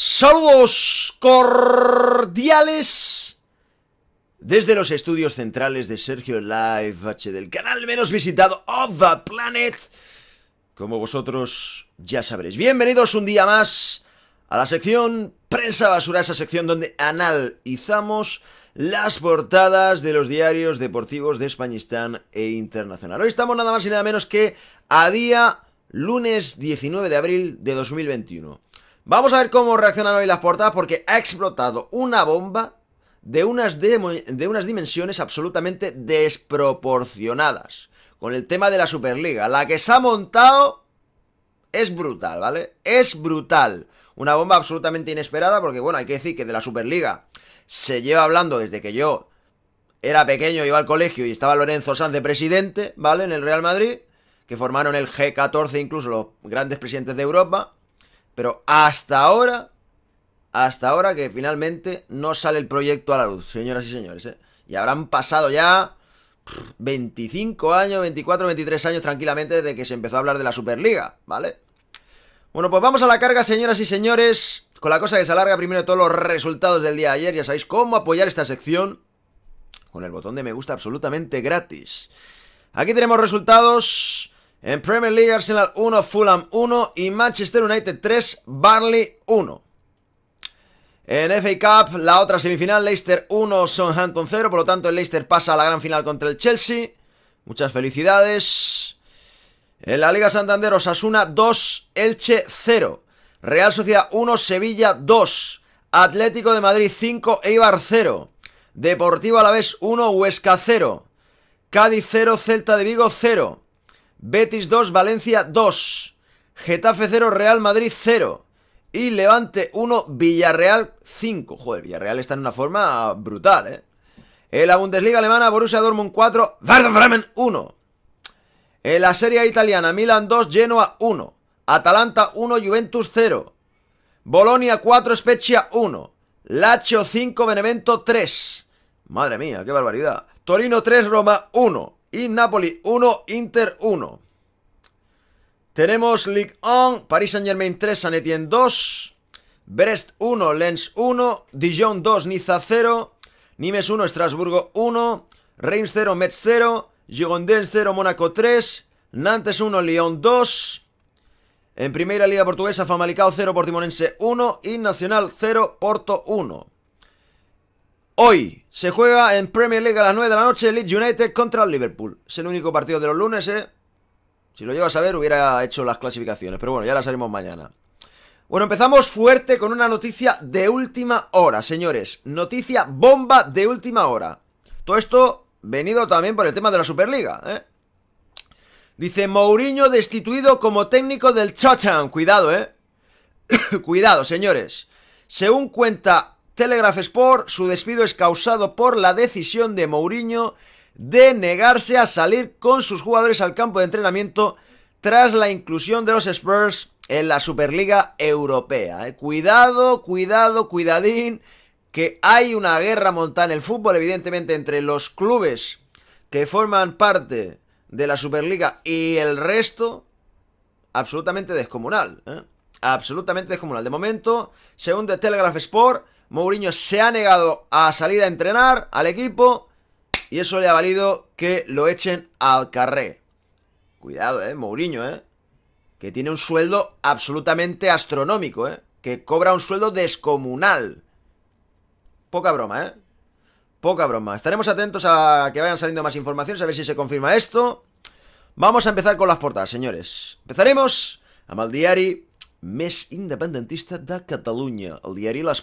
Saludos cordiales desde los estudios centrales de Sergio Live H del canal menos visitado of the planet. Como vosotros ya sabréis. Bienvenidos un día más a la sección Prensa Basura, esa sección donde analizamos las portadas de los diarios deportivos de Españistán e Internacional. Hoy estamos nada más y nada menos que a día lunes 19 de abril de 2021. Vamos a ver cómo reaccionan hoy las portadas porque ha explotado una bomba de unas, dimensiones absolutamente desproporcionadas. Con el tema de la Superliga. La que se ha montado es brutal, ¿vale? Es brutal. Una bomba absolutamente inesperada porque, bueno, hay que decir que de la Superliga se lleva hablando desde que yo era pequeño, iba al colegio y estaba Lorenzo Sanz de presidente, ¿vale? En el Real Madrid, que formaron el G14 incluso los grandes presidentes de Europa. Pero hasta ahora, hasta ahora que finalmente no sale el proyecto a la luz, señoras y señores. ¿eh? Y habrán pasado ya 25 años, 24, 23 años tranquilamente desde que se empezó a hablar de la Superliga, ¿vale? Bueno, pues vamos a la carga, señoras y señores. Con la cosa que se alarga primero todos los resultados del día de ayer, ya sabéis cómo apoyar esta sección con el botón de me gusta absolutamente gratis. Aquí tenemos resultados en Premier League, Arsenal 1, Fulham 1 y Manchester United 3, Barley 1. En FA Cup, la otra semifinal, Leicester 1, Southampton 0. Por lo tanto, el Leicester pasa a la gran final contra el Chelsea. Muchas felicidades. En la Liga Santander, Osasuna 2, Elche 0. Real Sociedad 1, Sevilla 2. Atlético de Madrid 5, Eibar 0. Deportivo Alavés 1, Huesca 0. Cádiz 0, Celta de Vigo 0. Betis 2, Valencia 2, Getafe 0, Real Madrid 0 y Levante 1, Villarreal 5. Joder, Villarreal está en una forma brutal, ¿eh? En la Bundesliga alemana, Borussia Dortmund 4, Werder Bremen 1. En la Serie italiana, Milan 2, Genoa 1. Atalanta 1, Juventus 0. Bolonia 4, Spezia 1. Lazio 5, Benevento 3. Madre mía, qué barbaridad. Torino 3, Roma 1 y Napoli 1, Inter 1. Tenemos Ligue 1, Paris Saint-Germain 3, San Etienne 2, Brest 1, Lens 1, Dijon 2, Niza 0, Nimes 1, Estrasburgo 1, Reims 0, Metz 0, Girondins 0, Mónaco 3, Nantes 1, Lyon 2. En Primera Liga Portuguesa, Famalicao 0, Portimonense 1 y Nacional 0, Porto 1. Hoy, se juega en Premier League a las 9 de la noche Leeds United contra Liverpool. Es el único partido de los lunes, ¿eh? Si lo llego a saber hubiera hecho las clasificaciones, pero bueno, ya las haremos mañana. Bueno, empezamos fuerte con una noticia de última hora, señores. Noticia bomba de última hora. Todo esto venido también por el tema de la Superliga, ¿eh? Dice Mourinho destituido como técnico del Tottenham. Cuidado, ¿eh? Cuidado, señores. Según cuenta Telegraph Sport, su despido es causado por la decisión de Mourinho de negarse a salir con sus jugadores al campo de entrenamiento tras la inclusión de los Spurs en la Superliga Europea. Eh. Cuidado, cuidado, cuidadín, que hay una guerra montada en el fútbol, evidentemente, entre los clubes que forman parte de la Superliga y el resto, absolutamente descomunal. Eh. Absolutamente descomunal. De momento, según Telegraph Sport, Mourinho se ha negado a salir a entrenar al equipo y eso le ha valido que lo echen al carré. Cuidado, eh, Mourinho, eh. Que tiene un sueldo absolutamente astronómico, eh. Que cobra un sueldo descomunal. Poca broma, eh. Poca broma. Estaremos atentos a que vayan saliendo más informaciones, a ver si se confirma esto. Vamos a empezar con las portadas, señores. Empezaremos a Maldiari mes independentista de Cataluña, el diario La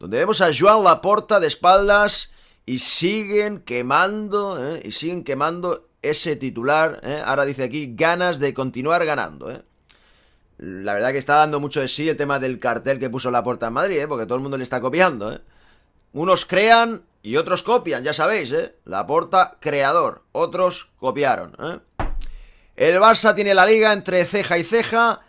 donde vemos a Joan Laporta de espaldas y siguen quemando, y eh, siguen quemando ese titular, eh. ahora dice aquí, ganas de continuar ganando. Eh. La verdad que está dando mucho de sí el tema del cartel que puso Laporta en Madrid, porque todo el mundo le está copiando. Unos crean y otros copian, ya sabéis, ¿eh? Laporta, creador, otros copiaron. El Barça tiene la liga entre ceja y ceja,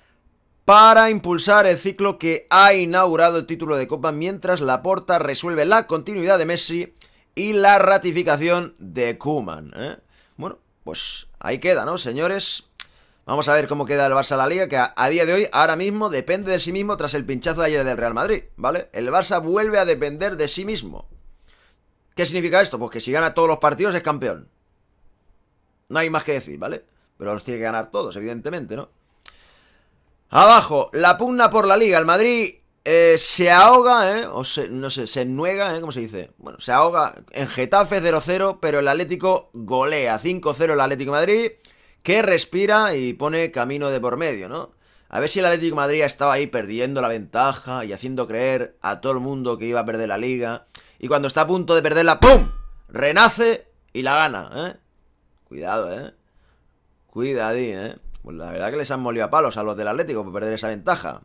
para impulsar el ciclo que ha inaugurado el título de Copa mientras Laporta resuelve la continuidad de Messi y la ratificación de Kuman. ¿eh? Bueno, pues ahí queda, ¿no, señores? Vamos a ver cómo queda el Barça la Liga, que a, a, día de hoy, ahora mismo, depende de sí mismo tras el pinchazo de ayer del Real Madrid, ¿vale? El Barça vuelve a depender de sí mismo. ¿Qué significa esto? Pues que si gana todos los partidos es campeón. No hay más que decir, ¿vale? Pero los tiene que ganar todos, evidentemente, ¿no? Abajo, la pugna por la liga. El Madrid eh, se ahoga, ¿eh? O no sé, se nuega, ¿eh? ¿Cómo se dice? Bueno, se ahoga en Getafe 0-0, pero el Atlético golea. 5-0 el Atlético Madrid, que respira y pone camino de por medio, ¿no? A ver si el Atlético Madrid estaba ahí perdiendo la ventaja y haciendo creer a todo el mundo que iba a perder la liga. Y cuando está a punto de perderla, ¡pum! Renace y la gana, ¿eh? Cuidado, ¿eh? Cuidadí, ¿eh? Pues la verdad que les han molido a palos a los del Atlético por perder esa ventaja.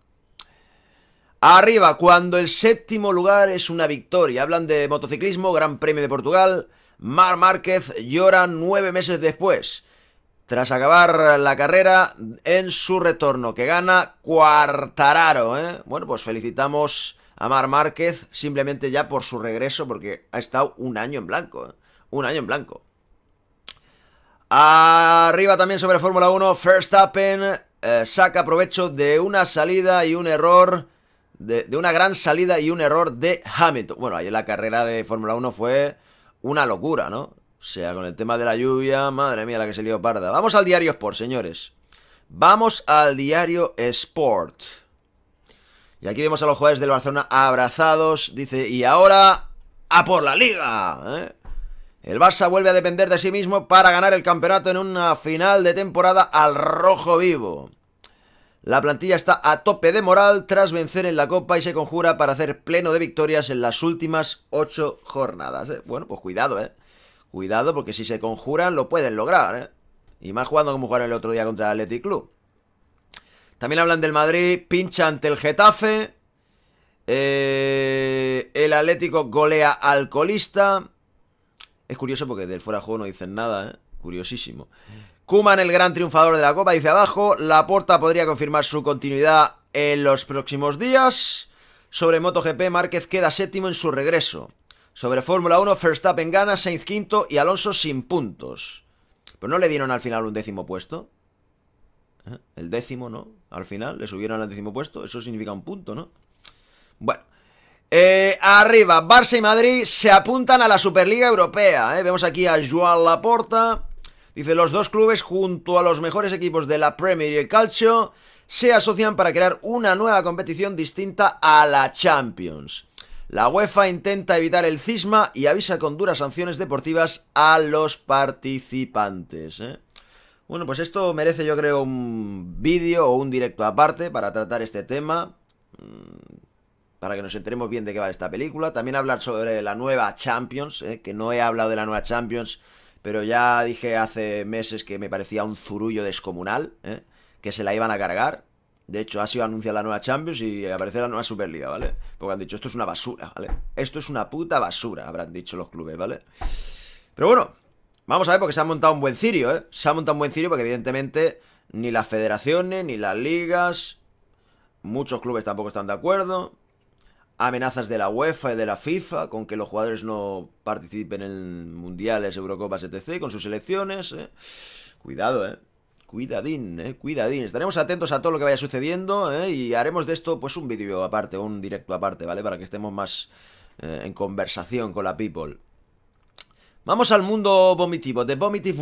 Arriba, cuando el séptimo lugar es una victoria. Hablan de motociclismo, Gran Premio de Portugal. Mar Márquez llora nueve meses después, tras acabar la carrera en su retorno, que gana Cuartararo. ¿eh? Bueno, pues felicitamos a Mar Márquez simplemente ya por su regreso, porque ha estado un año en blanco. ¿eh? Un año en blanco. Arriba también sobre Fórmula 1, First eh, saca provecho de una salida y un error, de, una gran salida y un error de Hamilton. Bueno, ayer la carrera de Fórmula 1 fue una locura, ¿no? O sea, con el tema de la lluvia, madre mía, la que se lió parda. Vamos al diario Sport, señores. Vamos al diario Sport. Y aquí vemos a los jugadores del Barcelona abrazados. Dice, y ahora a por la liga. ¿eh? El Barça vuelve a depender de sí mismo para ganar el campeonato en una final de temporada al rojo vivo. La plantilla está a tope de moral tras vencer en la Copa y se conjura para hacer pleno de victorias en las últimas ocho jornadas. ¿eh? Bueno, pues cuidado, ¿eh? Cuidado porque si se conjuran lo pueden lograr, ¿eh? Y más jugando como jugaron el otro día contra el Athletic Club. También hablan del Madrid, pincha ante el Getafe. Eh, el Atlético golea alcoholista. colista. Es curioso porque del fuera de juego no dicen nada, ¿eh? Curiosísimo. Kuman, el gran triunfador de la Copa, dice abajo. La Porta podría confirmar su continuidad en los próximos días. Sobre MotoGP, Márquez queda séptimo en su regreso. Sobre Fórmula 1, Verstappen gana, Sainz quinto y Alonso sin puntos. Pero no le dieron al final un décimo puesto. ¿Eh? El décimo, ¿no? Al final le subieron al décimo puesto. Eso significa un punto, ¿no? Bueno, eh, arriba, Barça y Madrid se apuntan a la Superliga Europea. Eh. Vemos aquí a Joan Laporta. Dice, los dos clubes junto a los mejores equipos de la Premier y el Calcio se asocian para crear una nueva competición distinta a la Champions. La UEFA intenta evitar el cisma y avisa con duras sanciones deportivas a los participantes. Eh". Bueno, pues esto merece yo creo un vídeo o un directo aparte para tratar este tema. Mm, para que nos enteremos bien de qué va esta película. También hablar sobre la nueva Champions, eh, que no he hablado de la nueva Champions, pero ya dije hace meses que me parecía un zurullo descomunal, eh, que se la iban a cargar. De hecho, ha sido anunciada la nueva Champions y aparece la nueva Superliga, ¿vale? Porque han dicho, esto es una basura, ¿vale? Esto es una puta basura, habrán dicho los clubes, ¿vale? Pero bueno, vamos a ver, porque se ha montado un buen cirio, ¿eh? Se ha montado un buen cirio porque evidentemente ni las federaciones, ni las ligas, muchos clubes tampoco están de acuerdo amenazas de la UEFA y de la FIFA con que los jugadores no participen en mundiales, Eurocopas, etc., con sus elecciones, eh. Cuidado, ¿eh? Cuidadín, eh, cuidadín. Estaremos atentos a todo lo que vaya sucediendo ¿eh? y haremos de esto pues un vídeo aparte, un directo aparte, ¿vale? Para que estemos más eh, en conversación con la people. Vamos al mundo vomitivo, de vomitive...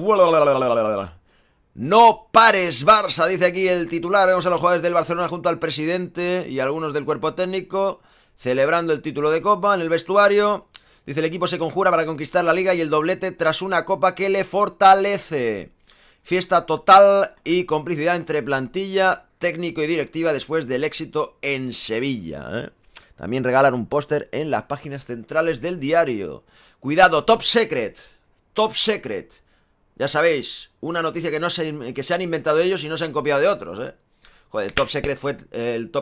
No pares, Barça, dice aquí el titular. Vamos a los jugadores del Barcelona junto al presidente y algunos del cuerpo técnico celebrando el título de Copa en el vestuario. Dice, el equipo se conjura para conquistar la liga y el doblete tras una Copa que le fortalece. Fiesta total y complicidad entre plantilla, técnico y directiva después del éxito en Sevilla. ¿eh? También regalan un póster en las páginas centrales del diario. Cuidado, top secret. Top secret. Ya sabéis, una noticia que, no se, que se han inventado ellos y no se han copiado de otros. ¿eh? Joder, el Top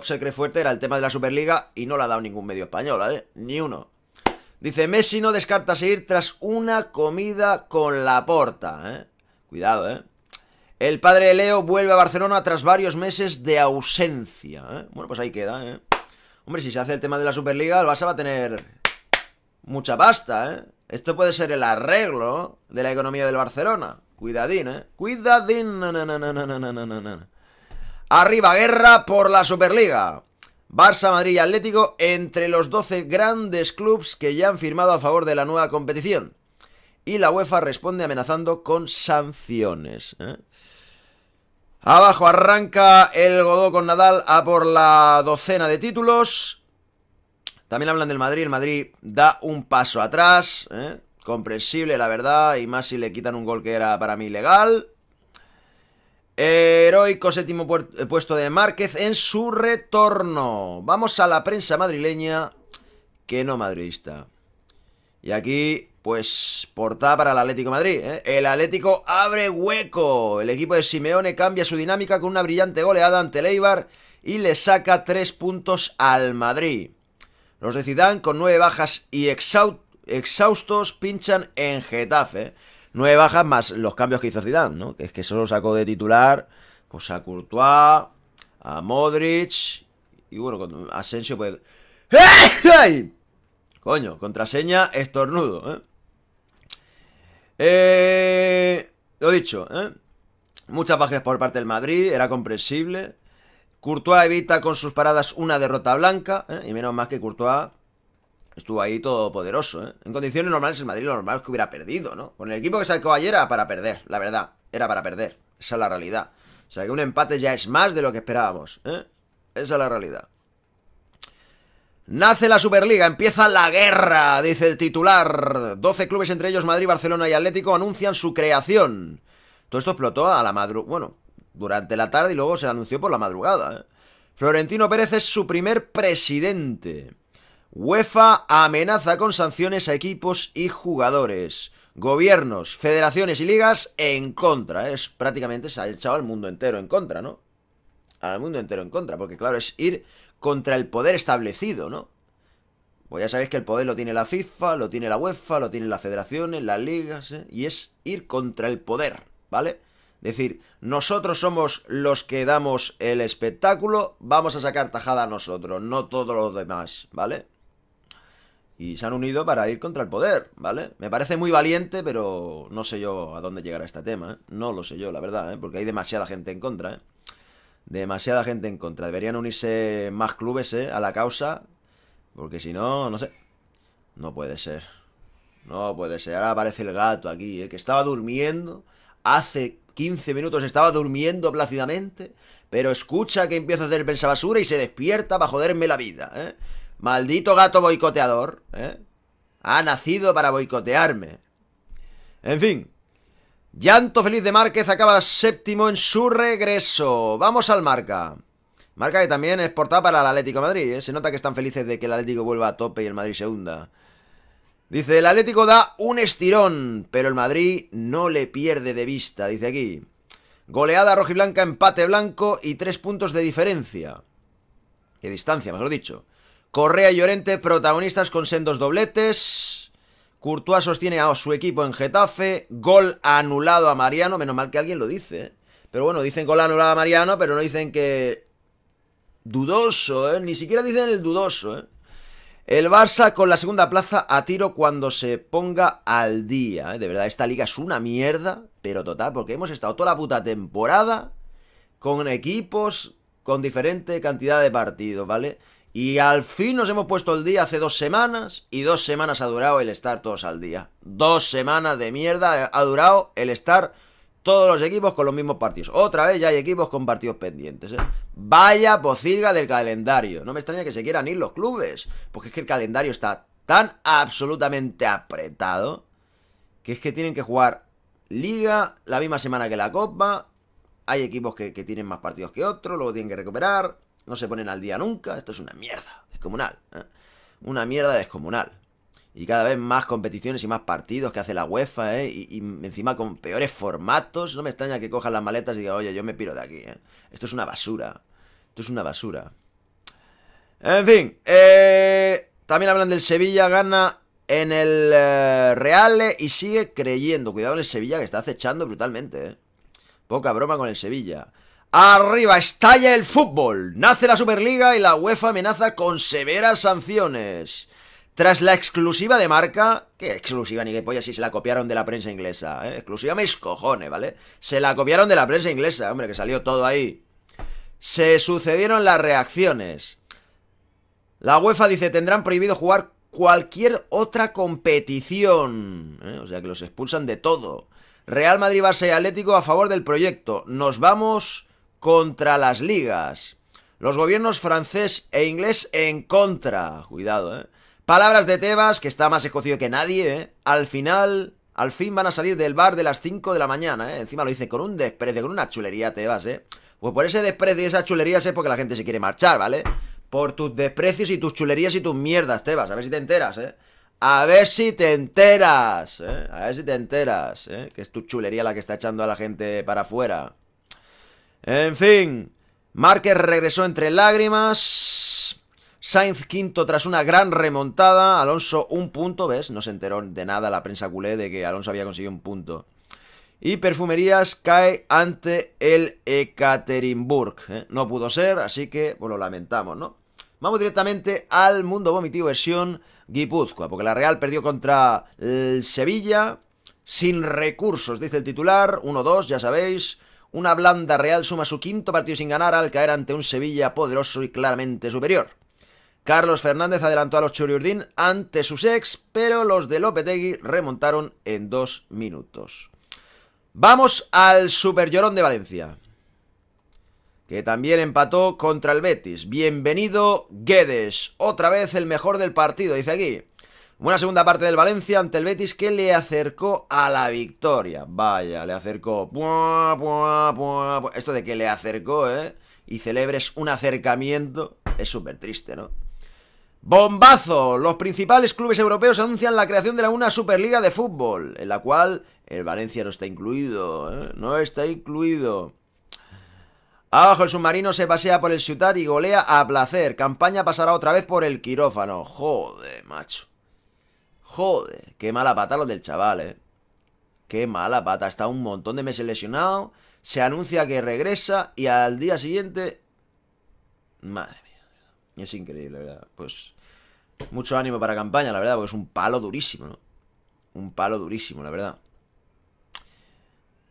Secret fuerte era el tema de la Superliga y no la ha dado ningún medio español, ¿vale? Ni uno. Dice, Messi no descarta seguir tras una comida con la porta, ¿eh? Cuidado, ¿eh? El padre Leo vuelve a Barcelona tras varios meses de ausencia, ¿eh? Bueno, pues ahí queda, ¿eh? Hombre, si se hace el tema de la Superliga, el Barça va a tener mucha pasta, ¿eh? Esto puede ser el arreglo de la economía del Barcelona. Cuidadín, ¿eh? Cuidadín. no, Arriba guerra por la Superliga. Barça, Madrid y Atlético entre los 12 grandes clubes que ya han firmado a favor de la nueva competición. Y la UEFA responde amenazando con sanciones. ¿eh? Abajo arranca el Godó con Nadal a por la docena de títulos. También hablan del Madrid. El Madrid da un paso atrás. ¿eh? Comprensible, la verdad. Y más si le quitan un gol que era para mí legal. Heroico séptimo eh, puesto de Márquez en su retorno. Vamos a la prensa madrileña, que no madridista. Y aquí, pues, portada para el Atlético Madrid. ¿eh? El Atlético abre hueco. El equipo de Simeone cambia su dinámica con una brillante goleada ante Leibar. y le saca tres puntos al Madrid. Los de Zidane, con nueve bajas y exhaustos, pinchan en Getafe. ¿eh? nueve bajas más los cambios que hizo Zidane, ¿no? es que solo sacó de titular pues a Courtois, a Modric y bueno, Asensio puede... ¡Eh! ¡Ay! Coño, contraseña estornudo, ¿eh? Eh, lo dicho, ¿eh? Muchas bajas por parte del Madrid, era comprensible. Courtois evita con sus paradas una derrota blanca, ¿eh? y menos más que Courtois Estuvo ahí todopoderoso, ¿eh? En condiciones normales el Madrid lo normal es que hubiera perdido, ¿no? Con el equipo que sacó ayer era para perder, la verdad. Era para perder. Esa es la realidad. O sea que un empate ya es más de lo que esperábamos, ¿eh? Esa es la realidad. Nace la Superliga, empieza la guerra, dice el titular. 12 clubes, entre ellos Madrid, Barcelona y Atlético, anuncian su creación. Todo esto explotó a la madrugada, bueno, durante la tarde y luego se anunció por la madrugada. ¿eh? Florentino Pérez es su primer presidente. UEFA amenaza con sanciones a equipos y jugadores. Gobiernos, federaciones y ligas en contra. Es prácticamente se ha echado al mundo entero en contra, ¿no? Al mundo entero en contra, porque claro, es ir contra el poder establecido, ¿no? Pues ya sabéis que el poder lo tiene la FIFA, lo tiene la UEFA, lo tienen las federaciones, las ligas, ¿eh? y es ir contra el poder, ¿vale? Es decir, nosotros somos los que damos el espectáculo, vamos a sacar tajada a nosotros, no todos los demás, ¿vale? y se han unido para ir contra el poder, ¿vale? Me parece muy valiente, pero no sé yo a dónde llegará este tema, ¿eh? No lo sé yo, la verdad, ¿eh? Porque hay demasiada gente en contra, ¿eh? Demasiada gente en contra. Deberían unirse más clubes, ¿eh? A la causa, porque si no, no sé. No puede ser. No puede ser. Ahora aparece el gato aquí, ¿eh? Que estaba durmiendo. Hace 15 minutos estaba durmiendo plácidamente. Pero escucha que empieza a hacer pensabasura y se despierta para joderme la vida, ¿eh? Maldito gato boicoteador, ¿eh? Ha nacido para boicotearme. En fin. Llanto feliz de Márquez acaba séptimo en su regreso. Vamos al marca. Marca que también es portada para el Atlético Madrid. ¿eh? Se nota que están felices de que el Atlético vuelva a tope y el Madrid se hunda. Dice, el Atlético da un estirón, pero el Madrid no le pierde de vista, dice aquí. Goleada rojiblanca, empate blanco y tres puntos de diferencia. De distancia, mejor dicho. Correa y Llorente, protagonistas con sendos dobletes. Courtois sostiene a su equipo en Getafe. Gol anulado a Mariano. Menos mal que alguien lo dice. ¿eh? Pero bueno, dicen gol anulado a Mariano, pero no dicen que... Dudoso, ¿eh? Ni siquiera dicen el dudoso, ¿eh? El Barça con la segunda plaza a tiro cuando se ponga al día. ¿eh? De verdad, esta liga es una mierda, pero total, porque hemos estado toda la puta temporada con equipos con diferente cantidad de partidos, ¿vale? Y al fin nos hemos puesto el día hace dos semanas y dos semanas ha durado el estar todos al día. Dos semanas de mierda eh, ha durado el estar todos los equipos con los mismos partidos. Otra vez ya hay equipos con partidos pendientes. Eh. Vaya pocilga del calendario. No me extraña que se quieran ir los clubes. Porque es que el calendario está tan absolutamente apretado que es que tienen que jugar liga la misma semana que la copa. Hay equipos que, que tienen más partidos que otros, luego tienen que recuperar no se ponen al día nunca, esto es una mierda, descomunal. ¿eh? Una mierda descomunal. Y cada vez más competiciones y más partidos que hace la UEFA, ¿eh? Y, encima con peores formatos. No me extraña que cojan las maletas y diga, oye, yo me piro de aquí, ¿eh? Esto es una basura. Esto es una basura. En fin, eh, también hablan del Sevilla, gana en el Real y sigue creyendo. Cuidado con el Sevilla que está acechando brutalmente. Poca broma con el Sevilla. Arriba, estalla el fútbol. Nace la Superliga y la UEFA amenaza con severas sanciones. Tras la exclusiva de marca, ¿Qué exclusiva ni que polla si se la copiaron de la prensa inglesa, ¿eh? exclusiva mis cojones, ¿vale? Se la copiaron de la prensa inglesa, hombre, que salió todo ahí. Se sucedieron las reacciones. La UEFA dice, tendrán prohibido jugar cualquier otra competición. ¿eh? O sea que los expulsan de todo. Real Madrid, Barça y Atlético a favor del proyecto. Nos vamos contra las ligas. Los gobiernos francés e inglés en contra. Cuidado, ¿eh? Palabras de Tebas, que está más escocido que nadie, ¿eh? Al final, al fin van a salir del bar de las 5 de la mañana, ¿eh? Encima lo dice con un desprecio, con una chulería, Tebas, ¿eh? Pues por ese desprecio y esas chulerías es porque la gente se quiere marchar, ¿vale? Por tus desprecios y tus chulerías y tus mierdas, Tebas. A ver si te enteras, ¿eh? A ver si te enteras, ¿eh? A ver si te enteras, ¿eh? Que es tu chulería la que está echando a la gente para afuera. En fin, Márquez regresó entre lágrimas. Sainz quinto tras una gran remontada. Alonso un punto, ¿ves? No se enteró de nada la prensa culé de que Alonso había conseguido un punto. Y Perfumerías cae ante el Ekaterinburg. ¿eh? No pudo ser, así que pues, lo lamentamos, ¿no? Vamos directamente al mundo vomitivo versión Guipúzcoa, porque la Real perdió contra el Sevilla sin recursos, dice el titular. 1-2, ya sabéis. Una blanda Real suma su quinto partido sin ganar al caer ante un Sevilla poderoso y claramente superior. Carlos Fernández adelantó a los Churiurdin ante sus ex, pero los de Lopetegui remontaron en dos minutos. Vamos al Super Llorón de Valencia, que también empató contra el Betis. Bienvenido Guedes, otra vez el mejor del partido, dice aquí. Buena segunda parte del Valencia ante el Betis que le acercó a la victoria. Vaya, le acercó. Esto de que le acercó, ¿eh? Y celebres un acercamiento es súper triste, ¿no? Bombazo. Los principales clubes europeos anuncian la creación de la una Superliga de fútbol, en la cual el Valencia no está incluido, ¿eh? No está incluido. Abajo el submarino se pasea por el Ciutat y golea a placer. Campaña pasará otra vez por el quirófano. Joder, macho. Joder, qué mala pata lo del chaval, eh. Qué mala pata. Está un montón de meses lesionado. Se anuncia que regresa y al día siguiente... Madre mía. Es increíble, ¿verdad? Pues mucho ánimo para campaña, la verdad, porque es un palo durísimo, ¿no? Un palo durísimo, la verdad.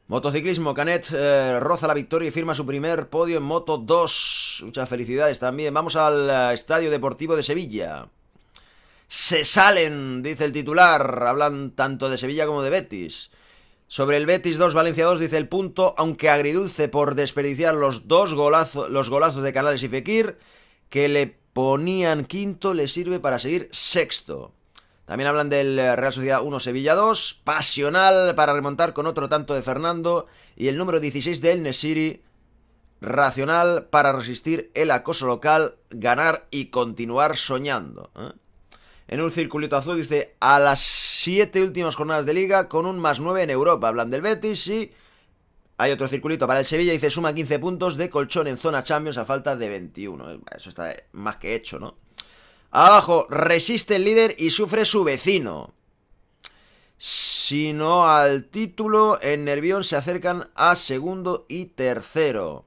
Motociclismo, Canet eh, roza la victoria y firma su primer podio en Moto 2. Muchas felicidades también. Vamos al eh, Estadio Deportivo de Sevilla. Se salen, dice el titular. Hablan tanto de Sevilla como de Betis. Sobre el Betis 2, Valencia 2, dice el punto, aunque agridulce por desperdiciar los dos golazos, los golazos de Canales y Fekir, que le ponían quinto, le sirve para seguir sexto. También hablan del Real Sociedad 1 Sevilla 2, pasional para remontar con otro tanto de Fernando y el número 16 del Nesiri, racional para resistir el acoso local, ganar y continuar soñando. ¿eh? en un circulito azul, dice, a las siete últimas jornadas de liga con un más 9 en Europa. Hablan del Betis y hay otro circulito para el Sevilla, dice, suma 15 puntos de colchón en zona Champions a falta de 21. Eh, eso está más que hecho, ¿no? Abajo, resiste el líder y sufre su vecino. Si no al título, en Nervión se acercan a segundo y tercero.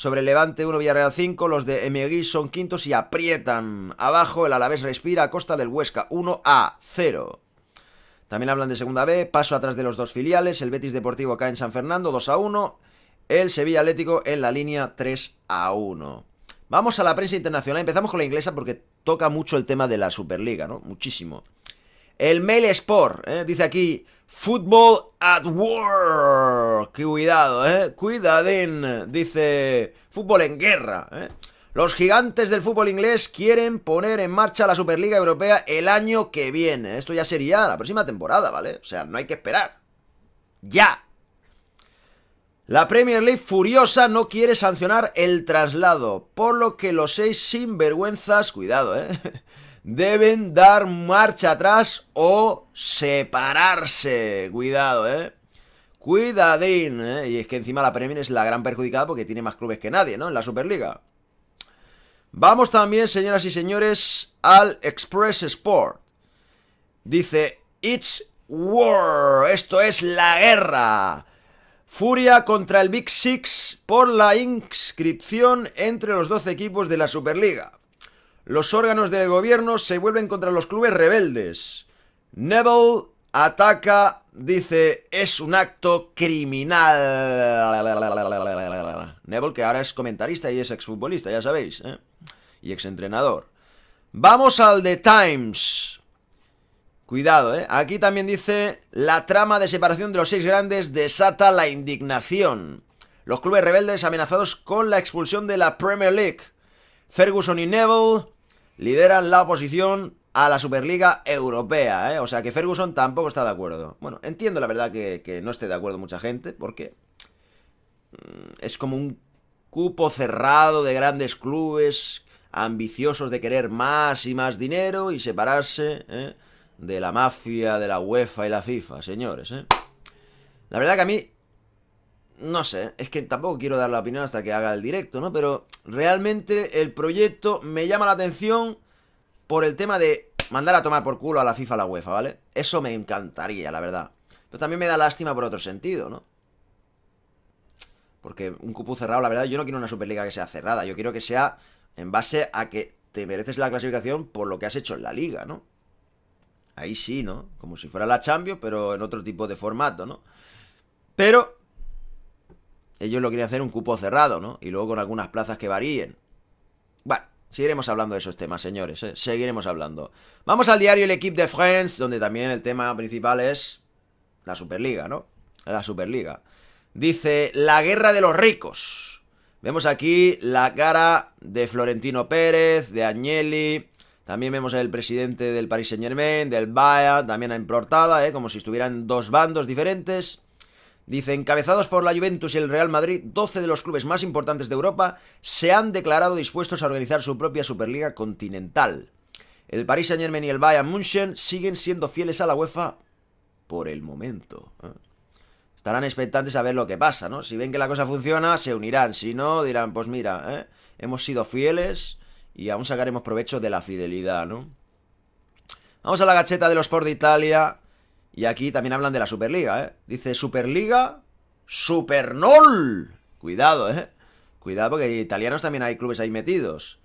Sobre Levante 1, Villarreal 5, los de Emery son quintos y aprietan. Abajo el Alavés respira a costa del Huesca 1 a 0. También hablan de Segunda B, paso atrás de los dos filiales, el Betis Deportivo cae en San Fernando 2 a 1, el Sevilla Atlético en la línea 3 a 1. Vamos a la prensa internacional, empezamos con la inglesa porque toca mucho el tema de la Superliga, ¿no? Muchísimo. El Mail Sport, ¿eh? dice aquí, Fútbol at War. Cuidado, eh. Cuidadín, dice. Fútbol en guerra, eh. Los gigantes del fútbol inglés quieren poner en marcha la Superliga Europea el año que viene. Esto ya sería la próxima temporada, ¿vale? O sea, no hay que esperar. ¡Ya! La Premier League furiosa no quiere sancionar el traslado, por lo que los seis sinvergüenzas, cuidado, ¿eh? deben dar marcha atrás o separarse. Cuidado, ¿eh? Cuidadín, ¿eh? Y es que encima la Premier es la gran perjudicada porque tiene más clubes que nadie, ¿no? En la Superliga. Vamos también, señoras y señores, al Express Sport. Dice, It's War, esto es la guerra. Furia contra el Big Six por la inscripción entre los 12 equipos de la Superliga los órganos del gobierno se vuelven contra los clubes rebeldes. Neville ataca, dice, es un acto criminal. Neville, que ahora es comentarista y es exfutbolista, ya sabéis, ¿eh? y exentrenador. Vamos al The Times. Cuidado, ¿eh? Aquí también dice, la trama de separación de los seis grandes desata la indignación. Los clubes rebeldes amenazados con la expulsión de la Premier League. Ferguson y Neville lideran la oposición a la Superliga Europea, ¿eh? O sea que Ferguson tampoco está de acuerdo. Bueno, entiendo la verdad que, no esté de acuerdo mucha gente, porque mm, es como un cupo cerrado de grandes clubes ambiciosos de querer más y más dinero y separarse ¿eh? de la mafia, de la UEFA y la FIFA, señores. ¿eh? La verdad que a mí no sé, es que tampoco quiero dar la opinión hasta que haga el directo, ¿no? Pero realmente el proyecto me llama la atención por el tema de mandar a tomar por culo a la FIFA a la UEFA, ¿vale? Eso me encantaría, la verdad. Pero también me da lástima por otro sentido, ¿no? Porque un cupo cerrado, la verdad, yo no quiero una Superliga que sea cerrada. Yo quiero que sea en base a que te mereces la clasificación por lo que has hecho en la liga, ¿no? Ahí sí, ¿no? Como si fuera la Champions, pero en otro tipo de formato, ¿no? Pero ellos lo querían hacer un cupo cerrado, ¿no? Y luego con algunas plazas que varíen. Bueno, seguiremos hablando de esos temas, señores, ¿eh? seguiremos hablando. Vamos al diario El Equipe de France, donde también el tema principal es la Superliga, ¿no? La Superliga. Dice, la guerra de los ricos. Vemos aquí la cara de Florentino Pérez, de Agnelli, también vemos el presidente del Paris Saint Germain, del Bayern, también importada, ¿eh? como si estuvieran dos bandos diferentes. Dice, encabezados por la Juventus y el Real Madrid, 12 de los clubes más importantes de Europa se han declarado dispuestos a organizar su propia Superliga Continental. El Paris Saint-Germain y el Bayern München siguen siendo fieles a la UEFA por el momento. ¿eh? Estarán expectantes a ver lo que pasa, ¿no? Si ven que la cosa funciona, se unirán. Si no, dirán, pues mira, ¿eh? hemos sido fieles y aún sacaremos provecho de la fidelidad, ¿no? Vamos a la gacheta de los Sport de Italia. Y aquí también hablan de la Superliga, ¿eh? Dice Superliga, Supernol. Cuidado, ¿eh? Cuidado porque italianos también hay clubes ahí metidos.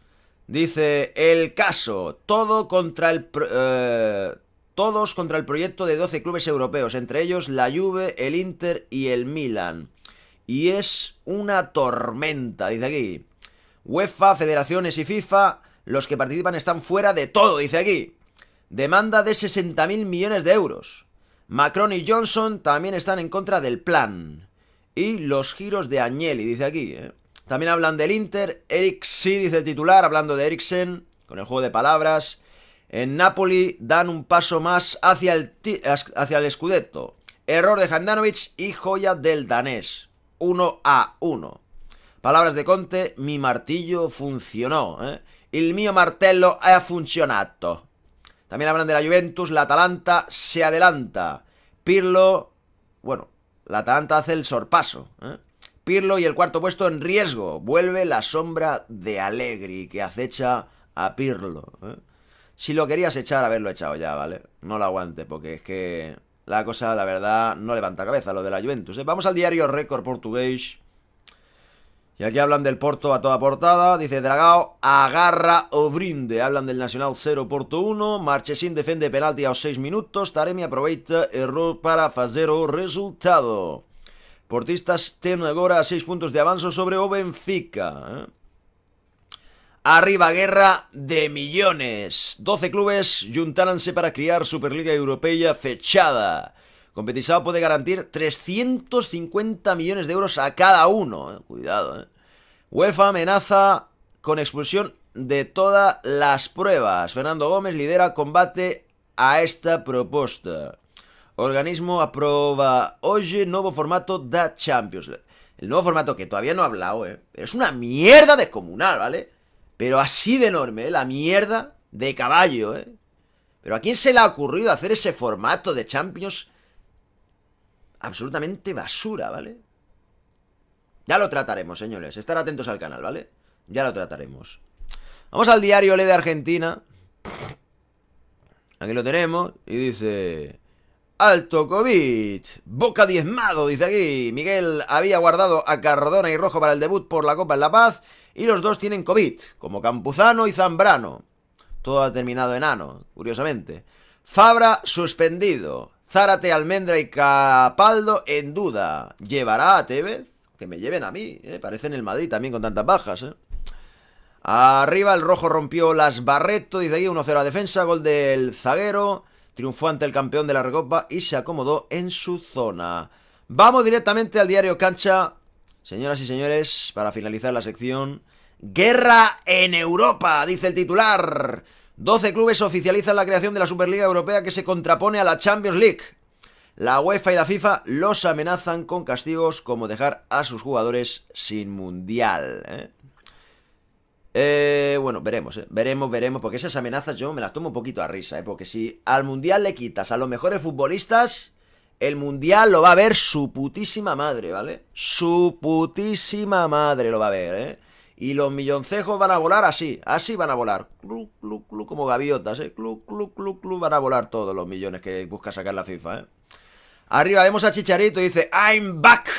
Dice, el caso, todo contra el... Eh, todos contra el proyecto de 12 clubes europeos, entre ellos la Juve, el Inter y el Milan. Y es una tormenta, dice aquí. UEFA, federaciones y FIFA, los que participan están fuera de todo, dice aquí. Demanda de 60.000 millones de euros. Macron y Johnson también están en contra del plan. Y los giros de Agnelli, dice aquí. ¿eh? También hablan del Inter. Eric sí, dice el titular, hablando de Eriksen, con el juego de palabras. En Napoli dan un paso más hacia el, hacia el Scudetto. Error de Handanovic y joya del danés. 1 a 1. Palabras de Conte, mi martillo funcionó. ¿eh? El mio martello ha funcionado. También hablan de la Juventus, la Atalanta se adelanta. Pirlo, bueno, la Atalanta hace el sorpaso. ¿eh? Pirlo y el cuarto puesto en riesgo. Vuelve la sombra de Allegri que acecha a Pirlo. ¿eh? Si lo querías echar, haberlo echado ya, ¿vale? No lo aguante, porque es que la cosa, la verdad, no levanta cabeza lo de la Juventus. ¿eh? Vamos al diario Récord Portugués. Y aquí hablan del Porto a toda portada. Dice Dragao, agarra o brinde. Hablan del Nacional 0, Porto 1. Marchesín defiende penalti a los 6 minutos. Taremi aproveita error para hacer o resultado. Portistas ten ahora 6 puntos de avance sobre o Benfica. Eh. Arriba guerra de millones. 12 clubes juntáranse para criar Superliga Europea fechada. Competizado puede garantir 350 millones de euros a cada uno. Eh. cuidado, eh. UEFA amenaza con expulsión de todas las pruebas. Fernando Gómez lidera combate a esta propuesta. Organismo aprueba hoy nuevo formato de Champions El nuevo formato que todavía no ha hablado, ¿eh? Es una mierda descomunal, ¿vale? Pero así de enorme, ¿eh? La mierda de caballo, ¿eh? Pero ¿a quién se le ha ocurrido hacer ese formato de Champions absolutamente basura, ¿vale? Ya lo trataremos, señores. Estar atentos al canal, ¿vale? Ya lo trataremos. Vamos al diario Le de Argentina. Aquí lo tenemos. Y dice... Alto COVID. Boca diezmado, dice aquí. Miguel había guardado a Cardona y Rojo para el debut por la Copa en La Paz. Y los dos tienen COVID, como Campuzano y Zambrano. Todo ha terminado enano, curiosamente. Fabra suspendido. Zárate, Almendra y Capaldo en duda. ¿Llevará a Tevez? Que me lleven a mí, ¿eh? Parecen el Madrid también con tantas bajas, ¿eh? Arriba el rojo rompió las Barretos, dice ahí 1-0 a defensa, gol del zaguero, triunfó ante el campeón de la Recopa y se acomodó en su zona. Vamos directamente al diario Cancha, señoras y señores, para finalizar la sección. Guerra en Europa, dice el titular. 12 clubes oficializan la creación de la Superliga Europea que se contrapone a la Champions League. La UEFA y la FIFA los amenazan con castigos como dejar a sus jugadores sin mundial. ¿eh? eh bueno, veremos, ¿eh? veremos, veremos, porque esas amenazas yo me las tomo un poquito a risa, ¿eh? porque si al Mundial le quitas a los mejores futbolistas, el Mundial lo va a ver su putísima madre, ¿vale? Su putísima madre lo va a ver, ¿eh? Y los milloncejos van a volar así, así van a volar, clu, clu, clu, como gaviotas, ¿eh? Clu, clu, clu, clu, van a volar todos los millones que busca sacar la FIFA, ¿eh? Arriba vemos a Chicharito y dice, I'm back.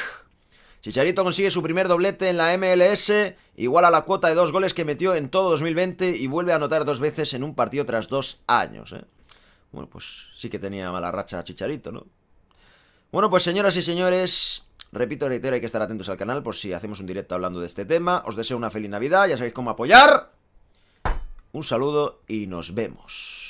Chicharito consigue su primer doblete en la MLS, igual a la cuota de dos goles que metió en todo 2020 y vuelve a anotar dos veces en un partido tras dos años. ¿eh? Bueno, pues sí que tenía mala racha Chicharito, ¿no? Bueno, pues señoras y señores, repito, reitero, hay que estar atentos al canal por si hacemos un directo hablando de este tema. Os deseo una feliz Navidad, ya sabéis cómo apoyar. Un saludo y nos vemos.